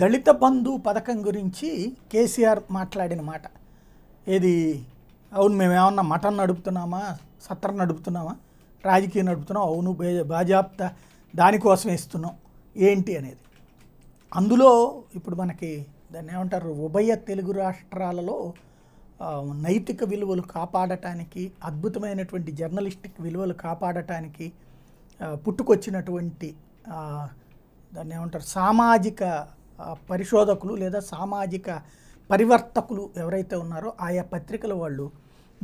దళిత బంధు పథకం గురించి కేసీఆర్ మాట్లాడిన మాట ఏది అవును మేము ఏమన్నా మఠం నడుపుతున్నామా సత్రం నడుపుతున్నామా రాజకీయం నడుపుతున్నాం అవును బాజాప్త దానికోసం ఇస్తున్నాం ఏంటి అనేది అందులో ఇప్పుడు మనకి దాన్ని ఏమంటారు ఉభయ తెలుగు రాష్ట్రాలలో నైతిక విలువలు కాపాడటానికి అద్భుతమైనటువంటి జర్నలిస్టిక్ విలువలు కాపాడటానికి పుట్టుకొచ్చినటువంటి దాన్ని ఏమంటారు సామాజిక పరిశోధకులు లేదా సామాజిక పరివర్తకులు ఎవరైతే ఉన్నారో ఆయా పత్రికల వాళ్ళు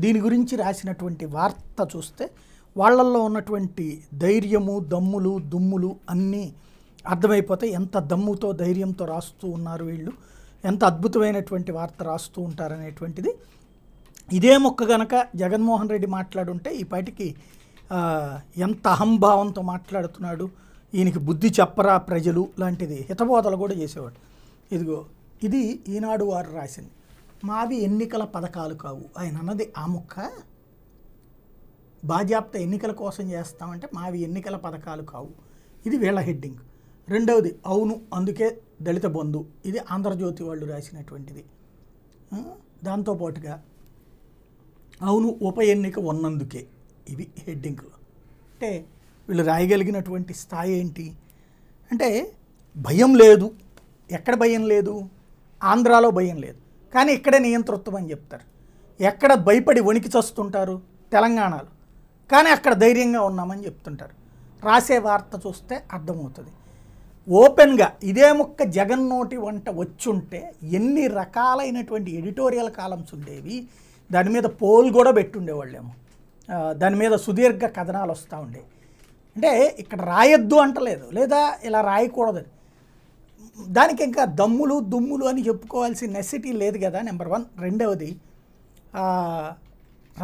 దీని గురించి రాసినటువంటి వార్త చూస్తే వాళ్ళల్లో ఉన్నటువంటి ధైర్యము దమ్ములు దుమ్ములు అన్నీ అర్థమైపోతాయి ఎంత దమ్ముతో ధైర్యంతో రాస్తూ ఉన్నారు వీళ్ళు ఎంత అద్భుతమైనటువంటి వార్త రాస్తూ ఉంటారనేటువంటిది ఇదే మొక్క గనక జగన్మోహన్ రెడ్డి మాట్లాడుంటే ఈ పాటికి ఎంత అహంభావంతో మాట్లాడుతున్నాడు ఈయనకి బుద్ధి చెప్పరా ప్రజలు లాంటిది హితబోధలు కూడా చేసేవాడు ఇదిగో ఇది ఈనాడు వారు రాసింది మావి ఎన్నికల పథకాలు కావు ఆయన అన్నది ఆ ముక్క బాజాప్త ఎన్నికల కోసం చేస్తామంటే మావి ఎన్నికల పథకాలు కావు ఇది వీళ్ళ హెడ్డింగ్ రెండవది అవును అందుకే దళిత బంధు ఇది ఆంధ్రజ్యోతి వాళ్ళు రాసినటువంటిది దాంతోపాటుగా అవును ఉప ఎన్నిక ఉన్నందుకే ఇవి హెడ్డింగ్ అంటే వీళ్ళు రాయగలిగినటువంటి స్థాయి ఏంటి అంటే భయం లేదు ఎక్కడ భయం లేదు ఆంధ్రాలో భయం లేదు కానీ ఇక్కడే నియంతృత్వం అని చెప్తారు ఎక్కడ భయపడి వణికి చస్తుంటారు తెలంగాణలో కానీ అక్కడ ధైర్యంగా ఉన్నామని చెప్తుంటారు రాసే వార్త చూస్తే అర్థమవుతుంది ఓపెన్గా ఇదే ముక్క జగన్ నోటి వంట వచ్చుంటే ఎన్ని రకాలైనటువంటి ఎడిటోరియల్ కాలమ్స్ ఉండేవి దాని మీద పోల్ కూడా పెట్టుండేవాళ్ళేమో దాని మీద సుదీర్ఘ కథనాలు వస్తూ ఉండేవి అంటే ఇక్కడ రాయొద్దు అంటలేదు లేదా ఇలా రాయకూడదు దానికి ఇంకా దమ్ములు దుమ్ములు అని చెప్పుకోవాల్సిన నెసిటీ లేదు కదా నెంబర్ వన్ రెండవది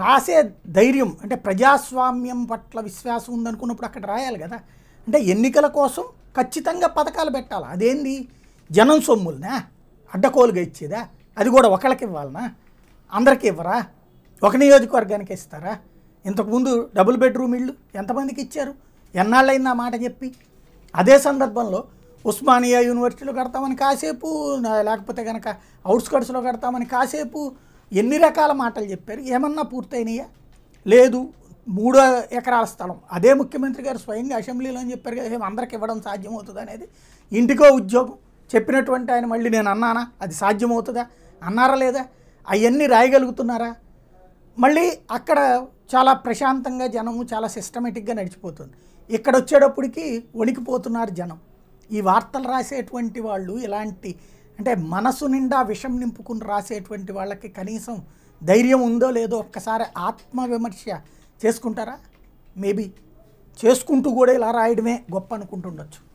రాసే ధైర్యం అంటే ప్రజాస్వామ్యం పట్ల విశ్వాసం ఉందనుకున్నప్పుడు అక్కడ రాయాలి కదా అంటే ఎన్నికల కోసం ఖచ్చితంగా పథకాలు పెట్టాలి అదేంది జనం సొమ్ములనా అడ్డకోలుగా ఇచ్చేదా అది కూడా ఒకళ్ళకి ఇవ్వాలనా అందరికీ ఇవ్వరా ఒక నియోజకవర్గానికి ఇస్తారా ఇంతకుముందు డబుల్ బెడ్రూమ్ ఇళ్ళు ఎంతమందికి ఇచ్చారు ఎన్నాళ్ళైంది ఆ మాట చెప్పి అదే సందర్భంలో ఉస్మానియా యూనివర్సిటీలో కడతామని కాసేపు లేకపోతే కనుక అవుట్స్కర్ట్స్లో కడతామని కాసేపు ఎన్ని రకాల మాటలు చెప్పారు ఏమన్నా పూర్తయినాయా లేదు మూడో ఎకరాల స్థలం అదే ముఖ్యమంత్రి గారు స్వయంగా అసెంబ్లీలో అని చెప్పారు కదా అందరికి ఇవ్వడం సాధ్యమవుతుంది అనేది ఇంటికో ఉద్యోగం చెప్పినటువంటి ఆయన మళ్ళీ నేను అన్నానా అది సాధ్యమవుతుందా అన్నారా లేదా అవన్నీ రాయగలుగుతున్నారా మళ్ళీ అక్కడ చాలా ప్రశాంతంగా జనము చాలా సిస్టమేటిక్గా నడిచిపోతుంది ఇక్కడ వచ్చేటప్పటికి వణికిపోతున్నారు జనం ఈ వార్తలు రాసేటువంటి వాళ్ళు ఇలాంటి అంటే మనసు నిండా విషం నింపుకుని రాసేటువంటి వాళ్ళకి కనీసం ధైర్యం ఉందో లేదో ఒక్కసారి ఆత్మవిమర్శ చేసుకుంటారా మేబీ చేసుకుంటూ కూడా ఇలా రాయడమే గొప్ప అనుకుంటుండొచ్చు